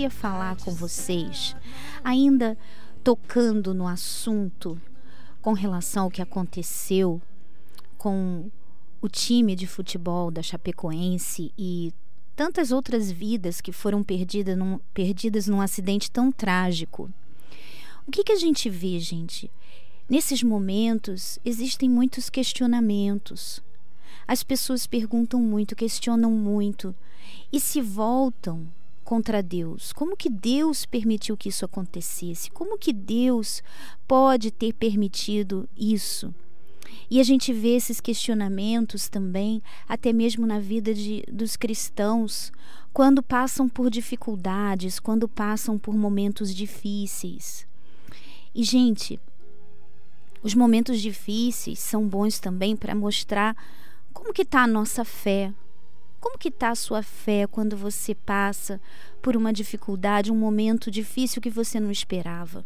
queria falar com vocês, ainda tocando no assunto com relação ao que aconteceu com o time de futebol da Chapecoense e tantas outras vidas que foram perdidas num, perdidas num acidente tão trágico. O que, que a gente vê, gente? Nesses momentos existem muitos questionamentos. As pessoas perguntam muito, questionam muito e se voltam contra Deus? Como que Deus permitiu que isso acontecesse? Como que Deus pode ter permitido isso? E a gente vê esses questionamentos também, até mesmo na vida de, dos cristãos, quando passam por dificuldades, quando passam por momentos difíceis. E, gente, os momentos difíceis são bons também para mostrar como que está a nossa fé, como que está a sua fé quando você passa por uma dificuldade, um momento difícil que você não esperava?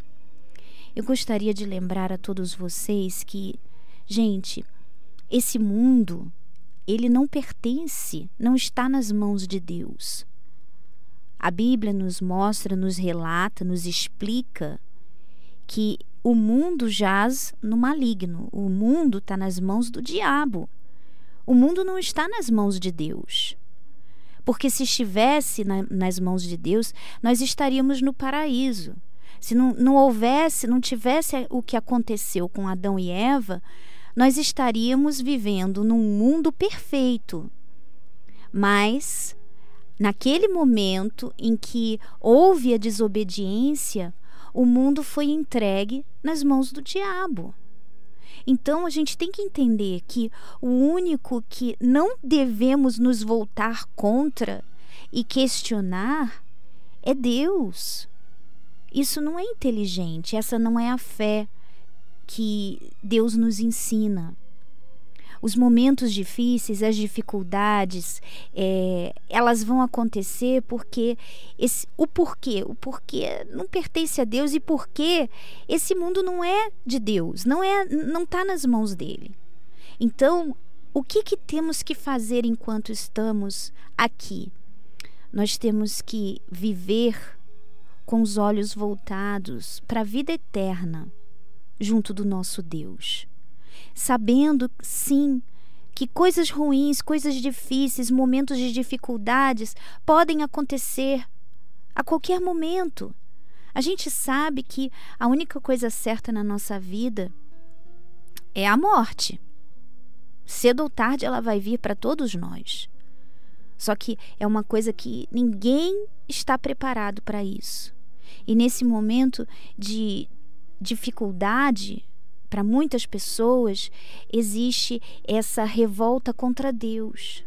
Eu gostaria de lembrar a todos vocês que, gente, esse mundo, ele não pertence, não está nas mãos de Deus. A Bíblia nos mostra, nos relata, nos explica que o mundo jaz no maligno, o mundo está nas mãos do diabo. O mundo não está nas mãos de Deus. Porque se estivesse na, nas mãos de Deus, nós estaríamos no paraíso. Se não, não houvesse, não tivesse o que aconteceu com Adão e Eva, nós estaríamos vivendo num mundo perfeito. Mas, naquele momento em que houve a desobediência, o mundo foi entregue nas mãos do diabo. Então a gente tem que entender que o único que não devemos nos voltar contra e questionar é Deus. Isso não é inteligente, essa não é a fé que Deus nos ensina os momentos difíceis, as dificuldades, é, elas vão acontecer porque esse, o porquê, o porquê não pertence a Deus e porque esse mundo não é de Deus, não é, não está nas mãos dele. Então, o que que temos que fazer enquanto estamos aqui? Nós temos que viver com os olhos voltados para a vida eterna junto do nosso Deus sabendo sim que coisas ruins, coisas difíceis, momentos de dificuldades podem acontecer a qualquer momento. A gente sabe que a única coisa certa na nossa vida é a morte. Cedo ou tarde ela vai vir para todos nós. Só que é uma coisa que ninguém está preparado para isso. E nesse momento de dificuldade, para muitas pessoas existe essa revolta contra Deus.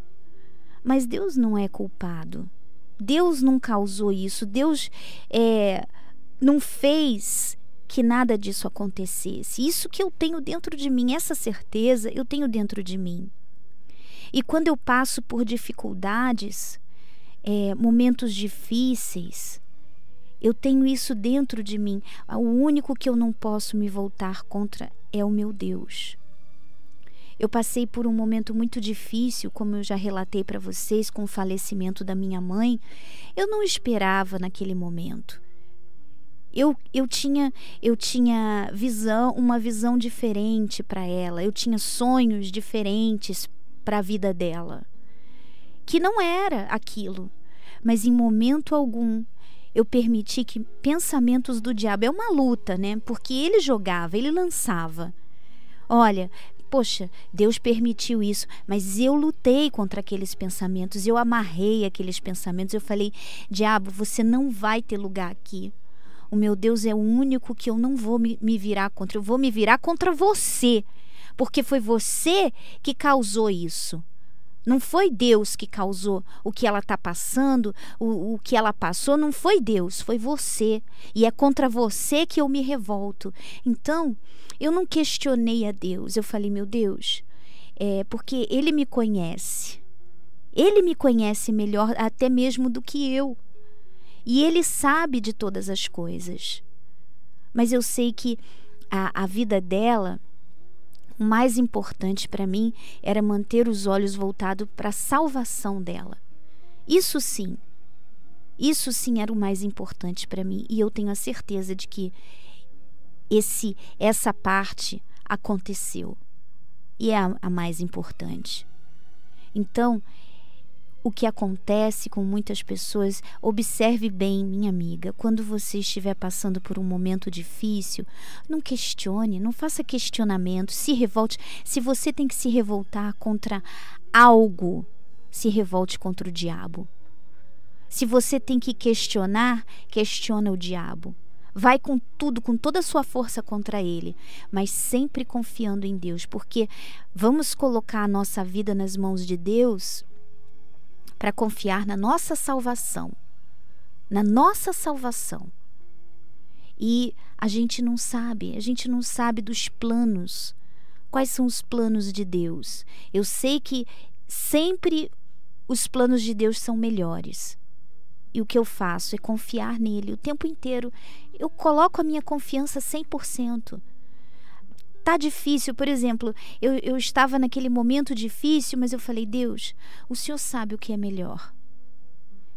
Mas Deus não é culpado. Deus não causou isso. Deus é, não fez que nada disso acontecesse. Isso que eu tenho dentro de mim, essa certeza eu tenho dentro de mim. E quando eu passo por dificuldades, é, momentos difíceis, eu tenho isso dentro de mim. O único que eu não posso me voltar contra é o meu Deus. Eu passei por um momento muito difícil, como eu já relatei para vocês, com o falecimento da minha mãe. Eu não esperava naquele momento. Eu, eu tinha eu tinha visão, uma visão diferente para ela. Eu tinha sonhos diferentes para a vida dela, que não era aquilo. Mas em momento algum eu permiti que pensamentos do diabo é uma luta, né? Porque ele jogava, ele lançava. Olha, poxa, Deus permitiu isso, mas eu lutei contra aqueles pensamentos, eu amarrei aqueles pensamentos, eu falei: diabo, você não vai ter lugar aqui. O meu Deus é o único que eu não vou me, virar contra, eu vou me virar contra você, porque foi você que causou isso. Não foi Deus que causou o que ela está passando, o, o que ela passou, não foi Deus, foi você. E é contra você que eu me revolto. Então, eu não questionei a Deus. Eu falei, meu Deus, é porque Ele me conhece. Ele me conhece melhor até mesmo do que eu. E Ele sabe de todas as coisas. Mas eu sei que a, a vida dela o mais importante para mim era manter os olhos voltados para a salvação dela. Isso sim, isso sim era o mais importante para mim e eu tenho a certeza de que esse essa parte aconteceu e é a, a mais importante. Então, o que acontece com muitas pessoas, observe bem, minha amiga, quando você estiver passando por um momento difícil, não questione, não faça questionamento, se revolte. Se você tem que se revoltar contra algo, se revolte contra o diabo. Se você tem que questionar, questiona o diabo. Vai com tudo, com toda a sua força contra ele, mas sempre confiando em Deus, porque vamos colocar a nossa vida nas mãos de Deus para confiar na nossa salvação. Na nossa salvação. E a gente não sabe, a gente não sabe dos planos. Quais são os planos de Deus? Eu sei que sempre os planos de Deus são melhores. E o que eu faço é confiar nele o tempo inteiro. Eu coloco a minha confiança 100% tá difícil, por exemplo, eu, eu estava naquele momento difícil, mas eu falei, Deus, o Senhor sabe o que é melhor.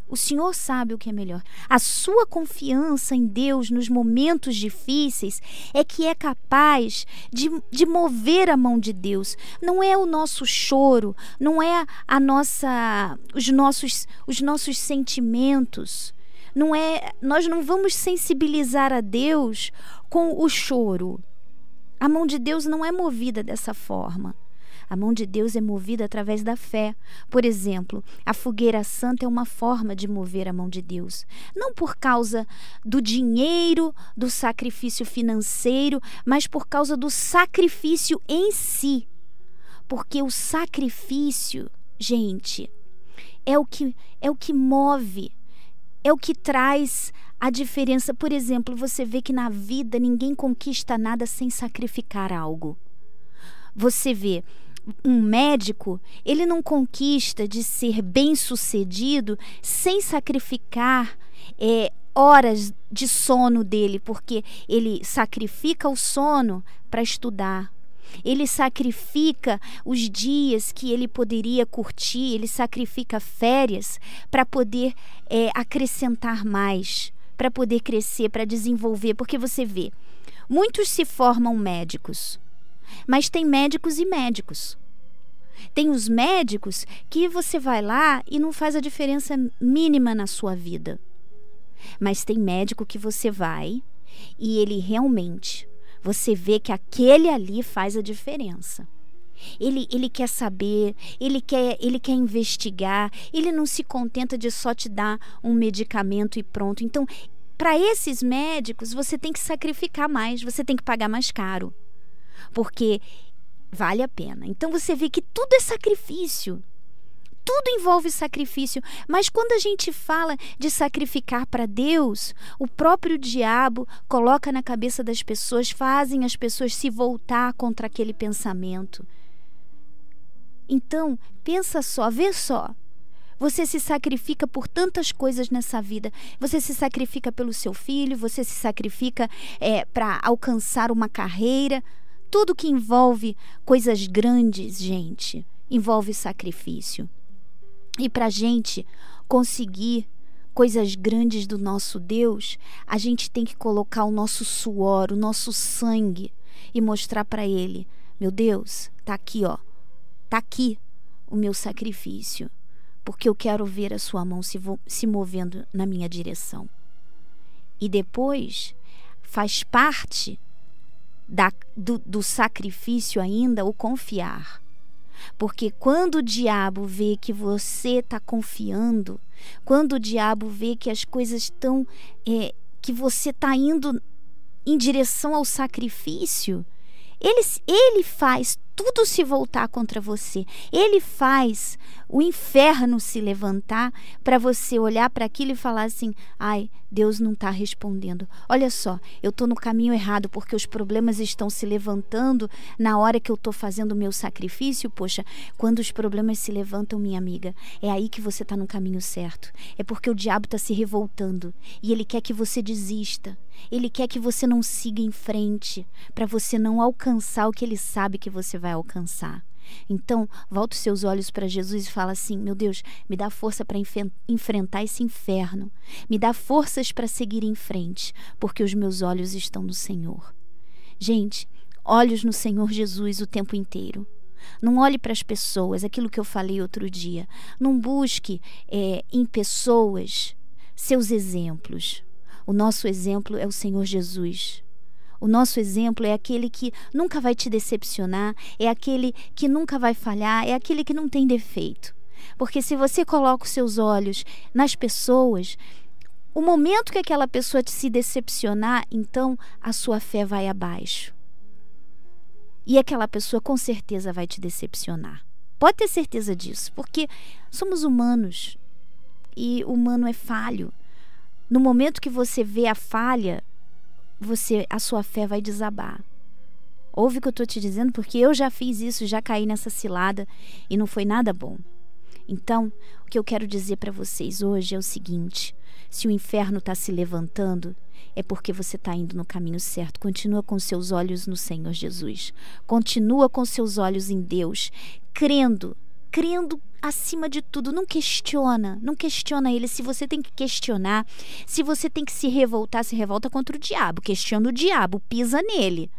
O Senhor sabe o que é melhor. A sua confiança em Deus nos momentos difíceis é que é capaz de, de mover a mão de Deus. Não é o nosso choro, não é a nossa, os nossos, os nossos sentimentos. Não é, nós não vamos sensibilizar a Deus com o choro. A mão de Deus não é movida dessa forma. A mão de Deus é movida através da fé. Por exemplo, a fogueira santa é uma forma de mover a mão de Deus. Não por causa do dinheiro, do sacrifício financeiro, mas por causa do sacrifício em si. Porque o sacrifício, gente, é o que é o que move é o que traz a diferença. Por exemplo, você vê que na vida ninguém conquista nada sem sacrificar algo. Você vê um médico, ele não conquista de ser bem-sucedido sem sacrificar é, horas de sono dele, porque ele sacrifica o sono para estudar, ele sacrifica os dias que ele poderia curtir, ele sacrifica férias para poder é, acrescentar mais, para poder crescer, para desenvolver. Porque você vê, muitos se formam médicos, mas tem médicos e médicos. Tem os médicos que você vai lá e não faz a diferença mínima na sua vida. Mas tem médico que você vai e ele realmente você vê que aquele ali faz a diferença. Ele, ele quer saber, ele quer, ele quer investigar, ele não se contenta de só te dar um medicamento e pronto. Então, para esses médicos, você tem que sacrificar mais, você tem que pagar mais caro. Porque vale a pena. Então você vê que tudo é sacrifício tudo envolve sacrifício, mas quando a gente fala de sacrificar para Deus, o próprio diabo coloca na cabeça das pessoas, fazem as pessoas se voltar contra aquele pensamento. Então, pensa só, vê só. Você se sacrifica por tantas coisas nessa vida. Você se sacrifica pelo seu filho, você se sacrifica é, para alcançar uma carreira. Tudo que envolve coisas grandes, gente, envolve sacrifício. E para a gente conseguir coisas grandes do nosso Deus, a gente tem que colocar o nosso suor, o nosso sangue e mostrar para Ele: meu Deus, tá aqui, ó, tá aqui o meu sacrifício, porque eu quero ver a Sua mão se, se movendo na minha direção. E depois faz parte da, do, do sacrifício ainda o confiar porque quando o diabo vê que você está confiando, quando o diabo vê que as coisas estão. É, que você está indo em direção ao sacrifício, ele, ele faz tudo se voltar contra você. Ele faz o inferno se levantar para você olhar para aquilo e falar assim: ai, Deus não está respondendo. Olha só, eu estou no caminho errado porque os problemas estão se levantando na hora que eu estou fazendo o meu sacrifício. Poxa, quando os problemas se levantam, minha amiga, é aí que você está no caminho certo. É porque o diabo está se revoltando e ele quer que você desista. Ele quer que você não siga em frente para você não alcançar o que ele sabe que você vai alcançar. Então, volta os seus olhos para Jesus e fala assim: Meu Deus, me dá força para enfrentar esse inferno, me dá forças para seguir em frente, porque os meus olhos estão no Senhor. Gente, olhos no Senhor Jesus o tempo inteiro. Não olhe para as pessoas, aquilo que eu falei outro dia. Não busque é, em pessoas seus exemplos. O nosso exemplo é o Senhor Jesus. O nosso exemplo é aquele que nunca vai te decepcionar, é aquele que nunca vai falhar, é aquele que não tem defeito. Porque se você coloca os seus olhos nas pessoas, o momento que aquela pessoa te se decepcionar, então a sua fé vai abaixo. E aquela pessoa com certeza vai te decepcionar. Pode ter certeza disso, porque somos humanos e humano é falho. No momento que você vê a falha, você a sua fé vai desabar. Ouve o que eu estou te dizendo, porque eu já fiz isso, já caí nessa cilada e não foi nada bom. Então, o que eu quero dizer para vocês hoje é o seguinte: se o inferno está se levantando, é porque você está indo no caminho certo. Continua com seus olhos no Senhor Jesus. Continua com seus olhos em Deus, crendo crendo acima de tudo, não questiona, não questiona ele. Se você tem que questionar, se você tem que se revoltar, se revolta contra o diabo, questiona o diabo, pisa nele.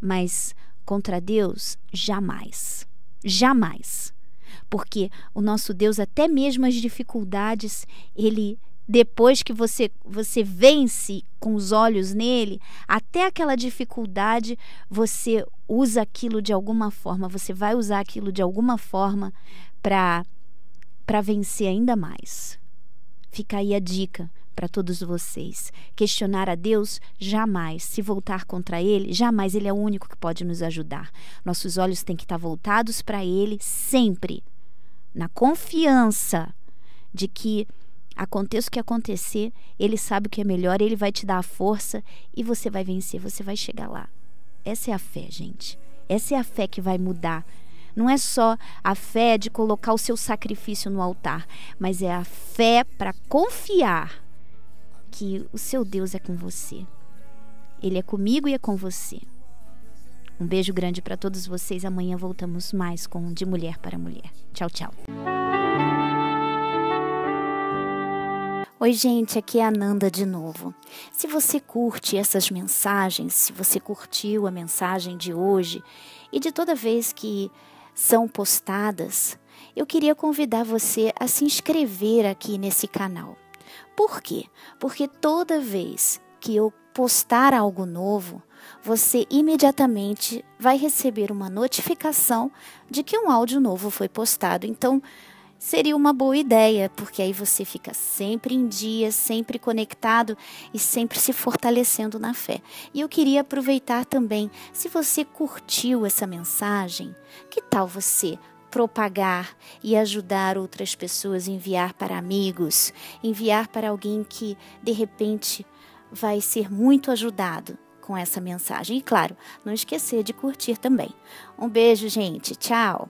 Mas contra Deus, jamais. Jamais. Porque o nosso Deus, até mesmo as dificuldades, ele depois que você você vence com os olhos nele, até aquela dificuldade, você usa aquilo de alguma forma, você vai usar aquilo de alguma forma para para vencer ainda mais. Fica aí a dica para todos vocês. Questionar a Deus jamais, se voltar contra ele, jamais ele é o único que pode nos ajudar. Nossos olhos têm que estar voltados para ele sempre, na confiança de que Aconteça o que acontecer, ele sabe o que é melhor, ele vai te dar a força e você vai vencer, você vai chegar lá. Essa é a fé, gente. Essa é a fé que vai mudar. Não é só a fé de colocar o seu sacrifício no altar, mas é a fé para confiar que o seu Deus é com você. Ele é comigo e é com você. Um beijo grande para todos vocês. Amanhã voltamos mais com De Mulher para Mulher. Tchau, tchau. Oi, gente, aqui é a Nanda de novo. Se você curte essas mensagens, se você curtiu a mensagem de hoje e de toda vez que são postadas, eu queria convidar você a se inscrever aqui nesse canal. Por quê? Porque toda vez que eu postar algo novo, você imediatamente vai receber uma notificação de que um áudio novo foi postado. Então, seria uma boa ideia, porque aí você fica sempre em dia, sempre conectado e sempre se fortalecendo na fé. E eu queria aproveitar também, se você curtiu essa mensagem, que tal você propagar e ajudar outras pessoas, enviar para amigos, enviar para alguém que de repente vai ser muito ajudado com essa mensagem. E claro, não esquecer de curtir também. Um beijo, gente. Tchau.